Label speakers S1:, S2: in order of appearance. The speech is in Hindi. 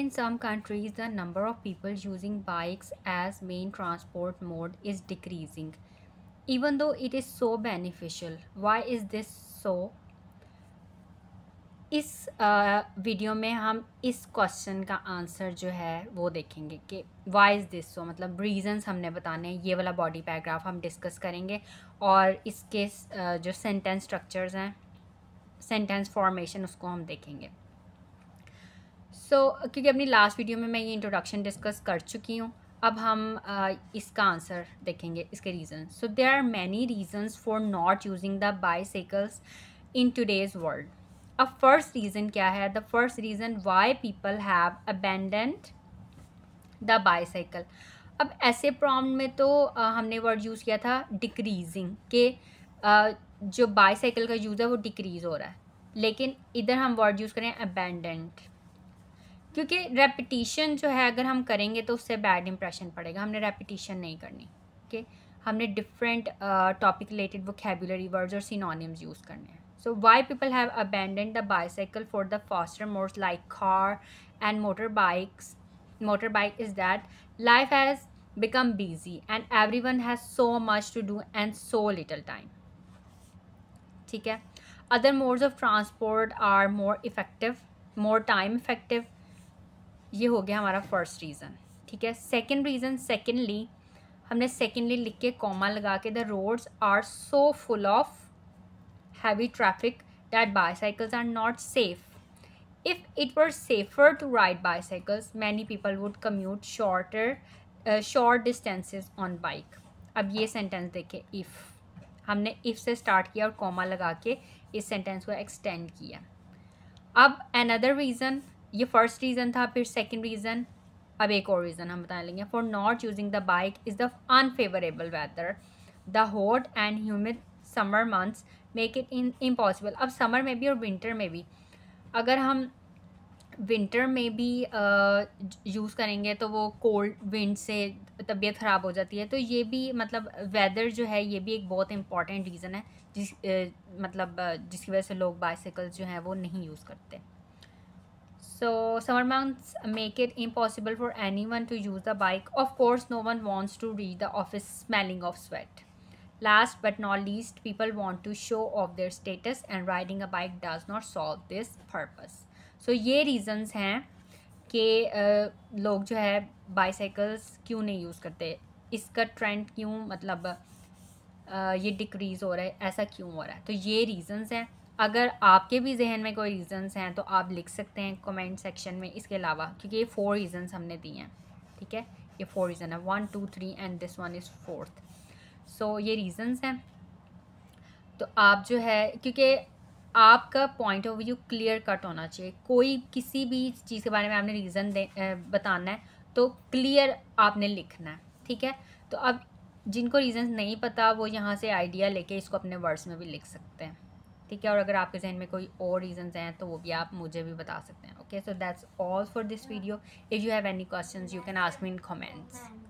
S1: In some countries, the number of people using bikes as main transport mode is decreasing, even though it is so beneficial. Why is this so? इस वीडियो में हम इस क्वेश्चन का आंसर जो है वो देखेंगे कि वाई इज़ दिस सो मतलब रीजंस हमने बताने हैं ये वाला बॉडी पैराग्राफ हम डिस्कस करेंगे और इसके जो सेंटेंस स्ट्रक्चर्स हैं सेंटेंस फॉर्मेशन उसको हम देखेंगे सो so, क्योंकि अपनी लास्ट वीडियो में मैं ये इंट्रोडक्शन डिस्कस कर चुकी हूँ अब हम uh, इसका आंसर देखेंगे इसके reason so there are many reasons for not using the bicycles in today's world अब फर्स्ट रीज़न क्या है the first reason why people have abandoned the bicycle अब ऐसे प्रॉब्लम में तो हमने वर्ड यूज़ किया था डिक्रीजिंग के जो बाईसाइकिल का यूज़ है वो डिक्रीज़ हो रहा है लेकिन इधर हम वर्ड यूज़ करें अबेंडेंट क्योंकि रेपिटेशन जो है अगर हम करेंगे तो उससे बैड इंप्रेशन पड़ेगा हमने रेपिटेशन नहीं करनी ओके हमने डिफरेंट टॉपिक रिलेटेड वो कैबुलरी वर्ड्स और सिनोनिम्स यूज़ करने हैं so why people have abandon the bicycle for the faster modes like car and motor bikes motor bike is that life has become busy and everyone has so much to do and so little time ठीक है other modes of transport are more effective more time effective ये हो गया हमारा फर्स्ट रीज़न ठीक है सेकेंड रीज़न सेकेंडली हमने सेकेंडली लिख के कॉमा लगा के the roads are so full of heavy traffic that bicycles are not safe If it were safer to ride bicycles, many people would commute shorter, uh, short distances on bike. अब ये सेंटेंस देखें इफ़ हमने इफ़ से स्टार्ट किया और कॉमा लगा के इस सेंटेंस को एक्सटेंड किया अब अनदर रीज़न ये फर्स्ट रीज़न था फिर सेकेंड रीज़न अब एक और रीज़न हम बता लेंगे for not using the bike is the unfavourable weather the hot and humid summer months make it in impossible अब समर में भी और विंटर में भी अगर हम विंटर में भी यूज़ करेंगे तो वो कोल्ड विंड से तबीयत ख़राब हो जाती है तो ये भी मतलब वेदर जो है ये भी एक बहुत इम्पॉर्टेंट रीज़न है जिस मतलब जिसकी वजह से लोग बाइसिकल्स जो हैं वो नहीं यूज़ करते so summer months make it impossible for anyone to use the bike of course no one wants to reach the office smelling of sweat last but not least people want to show off their status and riding a bike does not solve this purpose so ye reasons hain ke uh, log jo hai bicycles kyun nahi use karte iska trend kyun matlab uh, ye decrease ho raha hai aisa kyun ho raha hai to ye reasons hain अगर आपके भी जहन में कोई रीज़न्स हैं तो आप लिख सकते हैं कमेंट सेक्शन में इसके अलावा क्योंकि ये फोर रीज़न्स हमने दिए हैं ठीक है ये फोर रीज़न है one two three and this one is fourth so ये रीज़न्स हैं तो आप जो है क्योंकि आपका point of view clear cut होना चाहिए कोई किसी भी चीज़ के बारे में आपने रीज़न दे बताना है तो क्लियर आपने लिखना है ठीक है तो अब जिनको रीज़न्स नहीं पता वो यहाँ से आइडिया लेके इसको अपने वर्ड्स में भी लिख सकते हैं ठीक है और अगर आपके जहन में कोई और रीजन हैं तो वो भी आप मुझे भी बता सकते हैं okay so that's all for this video if you have any question you can ask me in comments